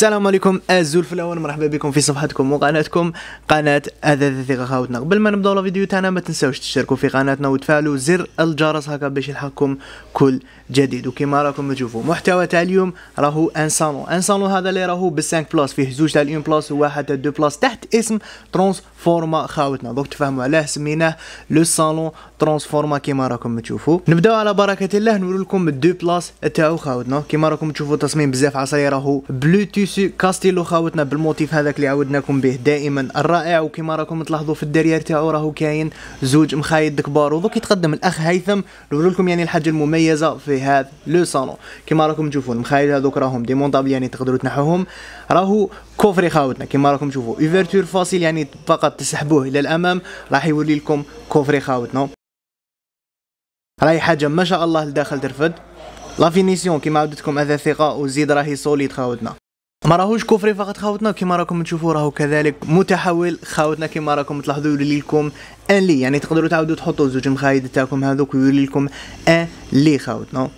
السلام عليكم الزول في الاول مرحبا بكم في صفحتكم وقناتكم قناه اذاذ خاوتنا قبل ما نبداو الفيديو تاعنا ما تنساوش تشتركوا في قناتنا وتفعلوا زر الجرس هكا باش يلحقكم كل جديد وكما راكم تشوفوا محتوى تاع اليوم راهو انسانو انسانو هذا اللي راهو 5 بلس فيه زوج تاع ال1 بلس وواحد تاع 2 بلس تحت اسم ترانسفورما خاوتنا دوك تفهموا علاه سميناه لو صالون ترانسفورما كما راكم تشوفوا نبداو على بركه الله نوري لكم بلس تاعو خاوتنا كما راكم تشوفوا تصميم بزاف عصري راهو بلوتوث ميسي كاستيلو خاوتنا بالموتيف هذاك اللي عودناكم به دائما الرائع وكما راكم تلاحظوا في الدريار تاعو راهو كاين زوج مخايد كبار ودوك يتقدم الاخ هيثم نقول لكم يعني الحاجه المميزه في هذا لو صالون كما راكم تشوفوا المخايد هذوك راهم ديمونطابل يعني تقدروا تنحوهم راهو كوفري خاوتنا كما راكم تشوفوا ايفرتور فاصل يعني فقط تسحبوه الى الامام راح يولي لكم كوفري خاوتنا راهي حاجه ما شاء الله لداخل ترفد لا فينيسيون كيما عودتكم هذا ثقه وزيد راهي سوليد خاوتنا ما راهوش كفري فقط خاوتنا كما راكم تشوفوا راهو كذلك متحول خاوتنا كما راكم تلاحظوا يولي لكم ان لي يعني تقدروا تعاودوا تحطوا زوج مخايد تاعكم هذوك ويولي لكم ان لي خاوتنا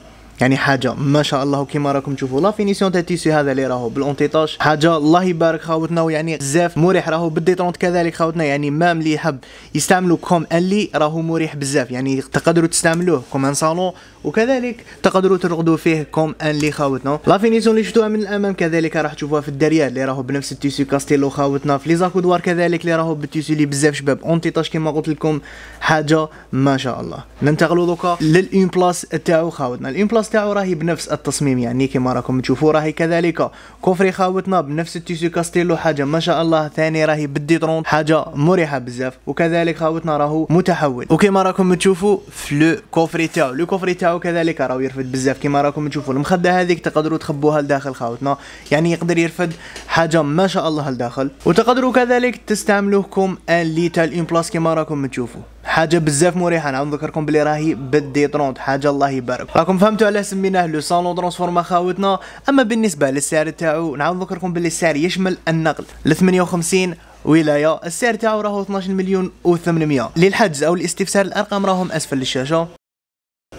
يعني حاجه ما شاء الله كيما راكم تشوفوا لا فينيسيون تاع التيسيو هذا اللي راهو بالانتيطاش حاجه الله يبارك خاوتنا ويعني بزاف مريح راهو بالديتونت كذلك خاوتنا يعني مام اللي يحب يستعملوا كوم اللي راهو مريح بزاف يعني تقدروا تستعملوه كوم ان صالون وكذلك تقدروا ترقدوا فيه كوم ان اللي خاوتنا لا فينيسيون اللي شفتوها من الامام كذلك راح تشوفوها في الدريال اللي راهو بنفس التيسيو كاستيلو خاوتنا في لي زاكودوار كذلك اللي راهو بالتيسيو اللي بزاف شباب اونتيطاج كيما قلت لكم حاجه ما شاء الله ننتقلوا دوكا للإمبلاس تاعو خاوتنا الإمبلاس البلاص تاعو راهي بنفس التصميم يعني كيما راكم تشوفوا راهي كذلك كوفري خاوتنا بنفس التيسو كاستيلو حاجه ما شاء الله ثاني راهي بالديترون حاجه مريحه بزاف وكذلك خاوتنا راهو متحول وكيما راكم تشوفوا في لو كوفري تاعو لو كوفري تاعو كذلك راهو يرفد بزاف كيما راكم تشوفوا المخده هذيك تقدروا تخبوها لداخل خاوتنا يعني يقدر يرفد حاجه ما شاء الله لداخل وتقدروا كذلك تستعملوه كوم ان ليتال اون بلاص كيما راكم تشوفوا حاجه بزاف مريحه انا نذكركم بلي راهي بدي ترونت حاجه الله يبارك راكم فهمتوا علاش سميناه لو صالون ترانسفورما خاوتنا اما بالنسبه للسعر تاعو نعاود نذكركم بلي السعر يشمل النقل ل 58 ولايه السعر تاعو راهو 12 مليون و800 للحجز او الاستفسار الارقام راهم اسفل الشاشه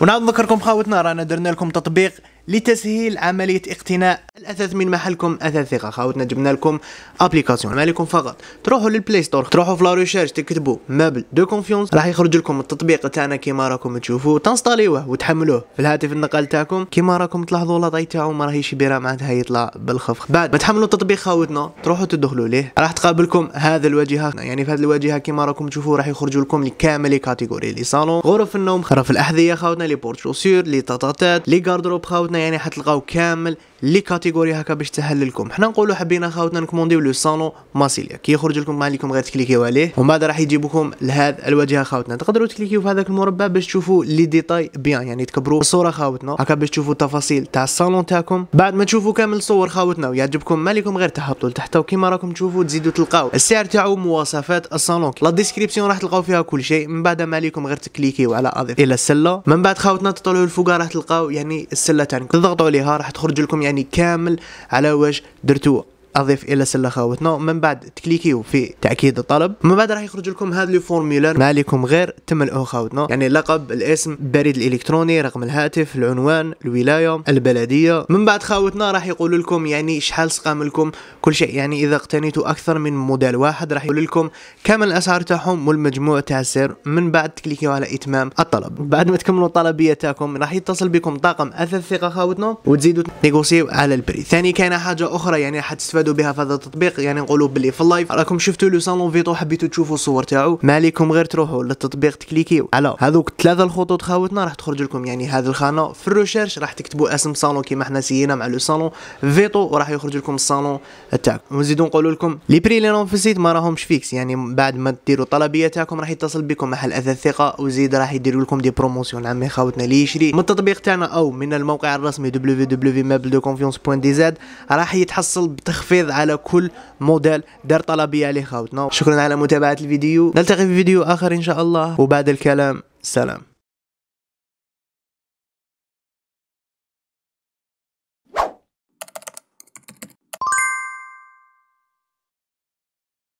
ونعاود نذكركم خاوتنا رانا درنا لكم تطبيق لتسهيل عملية اقتناء الأثاث من محلكم أثاث ثقة خاوتنا جبنا لكم أبليكاسيون عليكم فقط تروحوا للبلاي ستور تروحوا في لا ريشيرش تكتبوا مابل دو كونفيونس راح يخرج لكم التطبيق تاعنا كيما راكم تشوفوا تنستاليوه وتحملوه في الهاتف النقال تاعكم كيما راكم تلاحظوا لاطاي تاعو ما راهيش بيرا معناتها يطلع بالخفخ بعد ما تحملوا التطبيق خاوتنا تروحوا تدخلوا ليه راح تقابلكم هذا الواجهه يعني في هذه الواجهه كيما راكم تشوفوا راح يخرج لكم كامل لي كاتيجوري لي صالون غرف النوم غرف الاحذيه خاوتنا لي بورت لي طاطاطات لي غاردروب خاوتنا يعني حتلقاو كامل لي كاتيجوري هكا باش تسهل لكم حنا نقولوا حبينا خاوتنا نكومونديو لو سانو ماسيليا كي يخرج لكم عليكم غير تكليكيو عليه ومن بعد راح يجيبكم لهذا الواجهه خاوتنا تقدروا تكليكيو في هذاك المربع باش تشوفوا لي ديتاي بيان يعني تكبروا الصوره خاوتنا هكا باش تشوفوا التفاصيل تاع الصالون تاعكم بعد ما تشوفوا كامل الصور خاوتنا ويعجبكم ما عليكم غير تهبطوا لتحت وكيما راكم تشوفوا تزيدوا تلقاو السعر تاعو مواصفات الصالون لا ديسكريبسيون راح تلقاو فيها كل شيء من بعد ما عليكم غير تكليكيو على اضف الى السله من بعد خاوتنا تطلعوا الفوق راح تلقاو يعني السله تاعكم تضغطوا عليها راح تخرج لكم يعني يعني كامل على واش درتوه اضيف الى سله نو من بعد تكليكيو في تاكيد الطلب من بعد راح يخرج لكم هذا لي فورمولار ما عليكم غير تملؤه خاوت نو يعني لقب الاسم البريد الالكتروني رقم الهاتف العنوان الولايه البلديه من بعد خاوتنا راح يقولوا لكم يعني شحال سقام لكم كل شيء يعني اذا اقتنيتوا اكثر من موديل واحد راح يقول لكم كامل الاسعار تاعهم والمجموع تاع السعر من بعد تكليكيو على اتمام الطلب بعد ما تكملوا الطلبيه تاعكم راح يتصل بكم طاقم اثاث ثقه خاوتنا وتزيدوا نيغوسيو على البريد ثاني كاينه حاجه اخرى يعني حتستفاد استفادوا بها في هذا التطبيق يعني نقولوا باللي في اللايف راكم شفتوا لو سالون فيتو حبيتوا تشوفوا الصور تاعو ما عليكم غير تروحوا للتطبيق تكليكيو على هذوك ثلاثه الخطوط خاوتنا راح تخرج لكم يعني هذه الخانه في الريشيرش راح تكتبوا اسم صالون كيما حنا سينا مع لو صالون فيتو وراح يخرج لكم الصالون تاعكم ونزيد نقولوا لكم لي بري لي في السيت ما راهمش فيكس يعني بعد ما ديروا الطلبيه تاعكم راح يتصل بكم محل اثاث ثقه وزيد راح يديروا لكم دي بروموسيون عمي خاوتنا اللي يشري من التطبيق تاعنا او من الموقع الرسمي wwwmeuble راح يتحصل بتخفيض تخفيض على كل موديل دار طلبيه عليه خاوتنا شكرا على متابعه الفيديو نلتقي في فيديو اخر ان شاء الله وبعد الكلام سلام